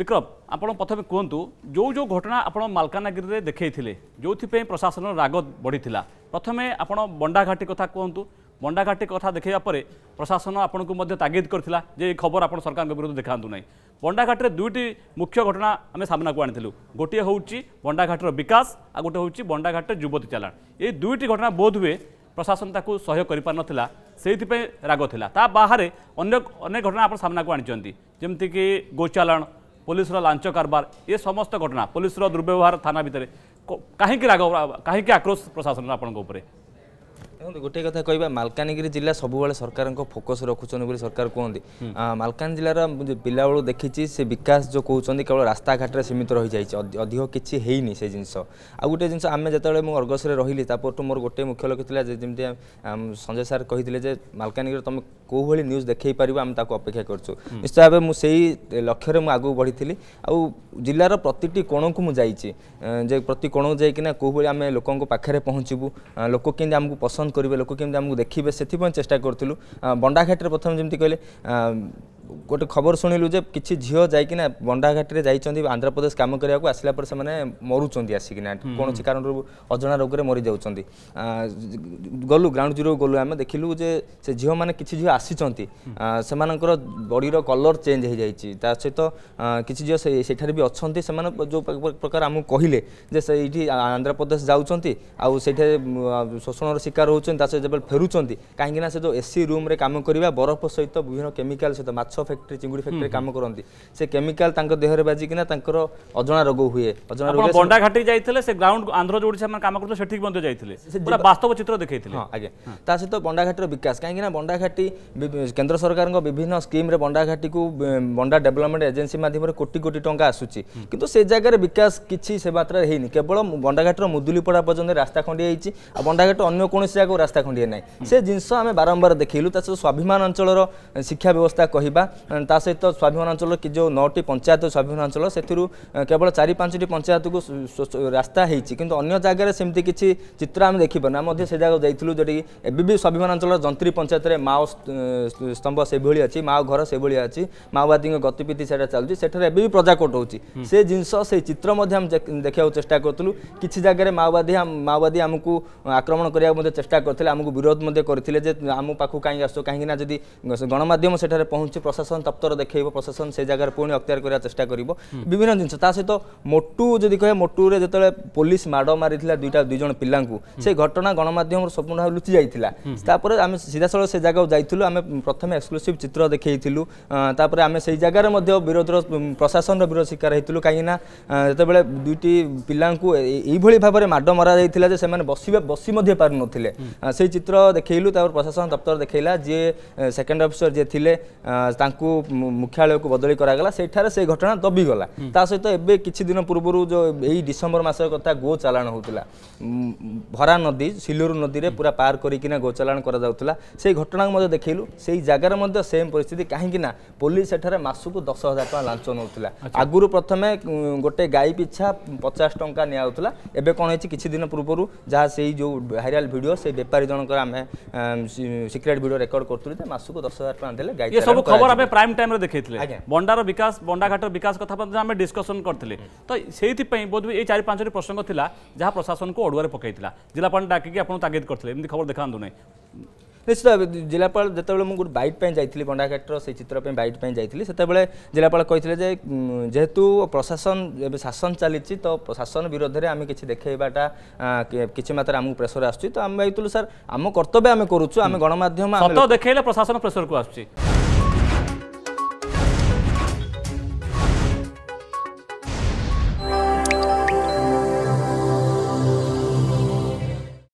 বিক্রম আপনার প্রথমে কুহতু যে যে ঘটনা আপনার মালকানগিরি দেখেইলে যে প্রশাসন রাগ বড়ি প্রথমে আপনার বন্ডাঘাটি কথা কুহতু বন্ডাঘাটি কথা দেখাইবা পরে প্রশাসন আপনার তাগিদ করে যে এই খবর আপনার সরকার বিরুদ্ধে দেখা না বন্ডাঘাটে দুইটি মুখ্য ঘটনা আমি সামনাকু আনিলু গোটিয়ে হচ্ছে বন্ডাঘাটর বিকাশ আর গোটে হচ্ছে বন্ডাঘাটের যুবতী চালাণ এই দুইটি ঘটনা বোধ হুয়ে প্রশাসন তাকে সহ্য করে পারিপারা সেইপাই রাগ লা তা বাহারে অনেক অনেক ঘটনা আপনার সামনাকু আনিছেন যেমিকি গোচালাণ पुलिस लाँच कारबार ये समस्त घटना पुलिस दुर्व्यवहार थाना भितर कहीं राग कहीं आक्रोश प्रशासन आप ଦେଖନ୍ତୁ ଗୋଟେ କଥା କହିବା ମାଲକାନଗିରି ଜିଲ୍ଲା ସବୁବେଳେ ସରକାରଙ୍କ ଫୋକସ୍ ରଖୁଛନ୍ତି ବୋଲି ସରକାର କୁହନ୍ତି ମାଲକାନଗିରି ଜିଲ୍ଲାର ପିଲାବେଳୁ ଦେଖିଛି ସେ ବିକାଶ ଯେଉଁ କହୁଛନ୍ତି କେବଳ ରାସ୍ତାଘାଟରେ ସୀମିତ ରହିଯାଇଛି ଅଧିକ କିଛି ହେଇନି ସେ ଜିନିଷ ଆଉ ଗୋଟେ ଜିନିଷ ଆମେ ଯେତେବେଳେ ମୁଁ ଅର୍ଗସରେ ରହିଲି ତାପରଠୁ ମୋର ଗୋଟେ ମୁଖ୍ୟ ଲକ୍ଷ୍ୟ ଥିଲା ଯେମିତି ସଞ୍ଜୟ ସାର୍ କହିଥିଲେ ଯେ ମାଲକାନଗିରିରେ ତୁମେ କେଉଁଭଳି ନ୍ୟୁଜ୍ ଦେଖାଇ ପାରିବ ଆମେ ତାକୁ ଅପେକ୍ଷା କରୁଛୁ ନିଶ୍ଚୟ ଭାବେ ମୁଁ ସେଇ ଲକ୍ଷ୍ୟରେ ମୁଁ ଆଗକୁ ବଢ଼ିଥିଲି ଆଉ ଜିଲ୍ଲାର ପ୍ରତିଟି କୋଣକୁ ମୁଁ ଯାଇଛି ଯେ ପ୍ରତି କୋଣକୁ ଯାଇକିନା କେଉଁଭଳି ଆମେ ଲୋକଙ୍କ ପାଖରେ ପହଞ୍ଚିବୁ ଲୋକ କେମିତି ଆମକୁ ପସନ୍ଦ କରେବେ ଲୋକ କେମିତି ଆମକୁ ଦେଖିବେ ସେଥିପାଇଁ ଚେଷ୍ଟା କରୁଥିଲୁ ବଣ୍ଡାଘାଟରେ ପ୍ରଥମେ ଯେମିତି କହିଲେ ଗୋଟେ ଖବର ଶୁଣିଲୁ ଯେ କିଛି ଝିଅ ଯାଇକିନା ବଣ୍ଡାଘାଟିରେ ଯାଇଛନ୍ତି ଆନ୍ଧ୍ରପ୍ରଦେଶ କାମ କରିବାକୁ ଆସିଲା ପରେ ସେମାନେ ମରୁଛନ୍ତି ଆସିକିନା କୌଣସି କାରଣରୁ ଅଜଣା ରୋଗରେ ମରିଯାଉଛନ୍ତି ଗଲୁ ଗ୍ରାଉଣ୍ଡ ଜିରୋ ଗଲୁ ଆମେ ଦେଖିଲୁ ଯେ ସେ ଝିଅମାନେ କିଛି ଝିଅ ଆସିଛନ୍ତି ସେମାନଙ୍କର ବଡ଼ିର କଲର୍ ଚେଞ୍ଜ ହେଇଯାଇଛି ତା ସହିତ କିଛି ଝିଅ ସେଠାରେ ବି ଅଛନ୍ତି ସେମାନେ ଯେଉଁ ପ୍ରକାର ଆମକୁ କହିଲେ ଯେ ସେଇଠି ଆନ୍ଧ୍ରପ୍ରଦେଶ ଯାଉଛନ୍ତି ଆଉ ସେଇଠାରେ ଶୋଷଣର ଶିକାର ହେଉଛନ୍ତି ତା ସହିତ ଯେତେବେଳେ ଫେରୁଛନ୍ତି କାହିଁକିନା ସେ ଯେଉଁ ଏସି ରୁମ୍ରେ କାମ କରିବା ବରଫ ସହିତ ବିଭିନ୍ନ କେମିକାଲ ସହିତ ମାଛ ମାଛ ଫ୍ୟାକ୍ଟ୍ରି ଚିଙ୍ଗୁଡ଼ି ଫ୍ୟାକ୍ଟ୍ରି କାମ କରନ୍ତି ସେ କେମିକାଲ ତାଙ୍କ ଦେହରେ ବାଜିକିନା ତାଙ୍କର ଅଜଣା ରୋଗ ହୁଏ ଅଜଣା ରୋଗ ବଣ୍ଡା ଘାଟି ଯାଇଥିଲେ ସେ ଗ୍ରାଉଣ୍ଡ ଆନ୍ଧ୍ର ଯୋଉଠି ସେମାନେ କାମ କରୁଥିଲେ ସେଠିକି ମଧ୍ୟ ଯାଇଥିଲେ ପୁରା ବାସ୍ତବ ଚିତ୍ର ଦେଖାଇଥିଲେ ହଁ ଆଜ୍ଞା ତା ସହିତ ବଣ୍ଡା ଘାଟିର ବିକାଶ କାହିଁକିନା ବଣ୍ଡା ଘାଟି କେନ୍ଦ୍ର ସରକାରଙ୍କ ବିଭିନ୍ନ ସ୍କିମ୍ରେ ବଣ୍ଡା ଘାଟିକୁ ବଣ୍ଡା ଡେଭଲପମେଣ୍ଟ ଏଜେନ୍ସି ମାଧ୍ୟମରେ କୋଟି କୋଟି ଟଙ୍କା ଆସୁଛି କିନ୍ତୁ ସେ ଜାଗାରେ ବିକାଶ କିଛି ସେ ମାତ୍ରାରେ ହେଇନି କେବଳ ବଣ୍ଡାଘାଟର ମୁଦୁଲିପଡ଼ା ପର୍ଯ୍ୟନ୍ତ ରାସ୍ତା ଖଣ୍ଡି ହେଇଛି ଆଉ ବଣ୍ଡାଘାଟ ଅନ୍ୟ କୌଣସି ଜାଗାକୁ ରାସ୍ତା ଖଣ୍ଡିଏ ନାହିଁ ସେ ଜିନିଷ ଆମେ ବାରମ୍ବାର ଦେଖେଇଲୁ ତା ସହିତ ସ୍ୱାଭିମାନ ଅଞ୍ଚଳର ଶିକ୍ଷା ବ୍ୟବସ୍ଥା କହିବା ତା ସହିତ କି ଯେଉଁ ନଅଟି ପଞ୍ଚାୟତ ସ୍ୱାଭିମାନଞ୍ଚଳ ସେଥିରୁ କେବଳ ଚାରି ପାଞ୍ଚଟି ପଞ୍ଚାୟତକୁ ରାସ୍ତା ହେଇଛି କିନ୍ତୁ ଅନ୍ୟ ଜାଗାରେ ସେମିତି କିଛି ଚିତ୍ର ଆମେ ଦେଖିପାରୁନା ଆମେ ମଧ୍ୟ ସେ ଜାଗାକୁ ଯାଇଥିଲୁ ଯେଉଁଠିକି ଏବେ ବି ଅଞ୍ଚଳର ଯନ୍ତ୍ରୀ ପଞ୍ଚାୟତରେ ମାଓ ସ୍ତମ୍ଭ ସେଭଳି ଅଛି ମାଓ ଘର ସେଭଳି ଅଛି ମାଓବାଦୀଙ୍କ ଗତିବିଧି ସେଇଟା ଚାଲୁଛି ସେଠାରେ ଏବେ ବି ପ୍ରଜାକୋଟ ହେଉଛି ସେ ଜିନିଷ ସେଇ ଚିତ୍ର ମଧ୍ୟ ଆମେ ଦେଖିବାକୁ ଚେଷ୍ଟା କରୁଥିଲୁ କିଛି ଜାଗାରେ ମାଓବାଦୀ ମାଓବାଦୀ ଆମକୁ ଆକ୍ରମଣ କରିବାକୁ ମଧ୍ୟ ଚେଷ୍ଟା କରିଥିଲେ ଆମକୁ ବିରୋଧ ମଧ୍ୟ କରିଥିଲେ ଯେ ଆମ ପାଖକୁ କାହିଁକି ଆସୁ କାହିଁକିନା ଯଦି ଗଣମାଧ୍ୟମ ସେଠାରେ ପହଞ୍ଚି প্রশাসন তপ্তর দেখাইব প্রশাসন সেই জায়গার পুঁ অক্তিয়ার করার চেষ্টা করব বিভিন্ন জিনিস তা সহ মোটু যদি কে মোটুরে যেত পুলিশ মাড় মারি দুইটা দুইজন পিলা সেই ঘটনা গণমাধ্যমর সম্পূর্ণ ভাবে লুচি যাই তাপরে আমি সিধাসল সে জায়গা যাই আমি প্রথমে এক্সক্লুসিভ চিত্র দেখাই তাপরে আমি সেই জায়গার মধ্যে বিরোধর প্রশাসনর বিরোধ শিকার হয়েছিল কিনা যেতবে দুইটি পিলা এইভাবে ভাবে মাড মরা যাই যে সে বসবে বসি মধ্যে পারু নথিলে সেই চিত্র দেখাইলু তারপর প্রশাসন দপ্তর দেখাইলা যে সেকেন্ড অফিসর যে থিলে ତାଙ୍କୁ ମୁଖ୍ୟାଳୟକୁ ବଦଳି କରାଗଲା ସେଠାରେ ସେ ଘଟଣା ଦବିଗଲା ତା ସହିତ ଏବେ କିଛି ଦିନ ପୂର୍ବରୁ ଯେଉଁ ଏଇ ଡିସେମ୍ବର ମାସ କଥା ଗୋଚାଲାଣ ହେଉଥିଲା ଭରା ନଦୀ ସିଲୁରୁ ନଦୀରେ ପୁରା ପାର କରିକିନା ଗୋଚାଲାଣ କରାଯାଉଥିଲା ସେଇ ଘଟଣାକୁ ମଧ୍ୟ ଦେଖିଲୁ ସେଇ ଜାଗାରେ ମଧ୍ୟ ସେମ୍ ପରିସ୍ଥିତି କାହିଁକି ନା ପୋଲିସ ସେଠାରେ ମାସକୁ ଦଶ ହଜାର ଟଙ୍କା ଲାଞ୍ଚ ନେଉଥିଲା ଆଗରୁ ପ୍ରଥମେ ଗୋଟେ ଗାଈ ପିଛା ପଚାଶ ଟଙ୍କା ନିଆଯାଉଥିଲା ଏବେ କ'ଣ ହେଇଛି କିଛି ଦିନ ପୂର୍ବରୁ ଯାହା ସେଇ ଯେଉଁ ଭାଇରାଲ ଭିଡ଼ିଓ ସେଇ ବେପାରୀ ଜଣଙ୍କର ଆମେ ସିକ୍ରେଟ୍ ଭିଡ଼ିଓ ରେକର୍ଡ କରୁଥିଲୁ ଯେ ମାସକୁ ଦଶ ହଜାର ଟଙ୍କା ଦେଲେ ଗାଈ ସବୁ ଖବର ଆମେ ପ୍ରାଇମ୍ ଟାଇମ୍ରେ ଦେଖେଇଥିଲେ ବଣ୍ଡାର ବିକାଶ ବଣ୍ଡାଘାଟର ବିକାଶ କଥା ମଧ୍ୟ ଆମେ ଡିସ୍କସନ୍ କରିଥିଲେ ତ ସେଇଥିପାଇଁ ବୋଧ ଏଇ ଚାରି ପାଞ୍ଚଟି ପ୍ରସଙ୍ଗ ଥିଲା ଯାହା ପ୍ରଶାସନକୁ ଅଡ଼ୁଆରେ ପକାଇଥିଲା ଜିଲ୍ଲାପାଳ ଡାକିକି ଆପଣ ତାଗିଦ କରିଥିଲେ ଏମିତି ଖବର ଦେଖାନ୍ତୁ ନାହିଁ ନିଶ୍ଚିତ ଜିଲ୍ଲାପାଳ ଯେତେବେଳେ ମୁଁ ଗୋଟେ ବାଇଟ୍ ପାଇଁ ଯାଇଥିଲି ବଣ୍ଡାଘାଟର ସେଇ ଚିତ୍ର ପାଇଁ ବାଇଟ୍ ପାଇଁ ଯାଇଥିଲି ସେତେବେଳେ ଜିଲ୍ଲାପାଳ କହିଥିଲେ ଯେ ଯେହେତୁ ପ୍ରଶାସନ ଏବେ ଶାସନ ଚାଲିଛି ତ ଶାସନ ବିରୋଧରେ ଆମେ କିଛି ଦେଖେଇବାଟା କିଛି ମାତ୍ରାରେ ଆମକୁ ପ୍ରେସର ଆସୁଛି ତ ଆମେ ଭାବିଥିଲୁ ସାର୍ ଆମ କର୍ତ୍ତବ୍ୟ ଆମେ କରୁଛୁ ଆମେ ଗଣମାଧ୍ୟମ ଦେଖେଇଲେ ପ୍ରଶାସନ ପ୍ରେସରକୁ ଆସୁଛି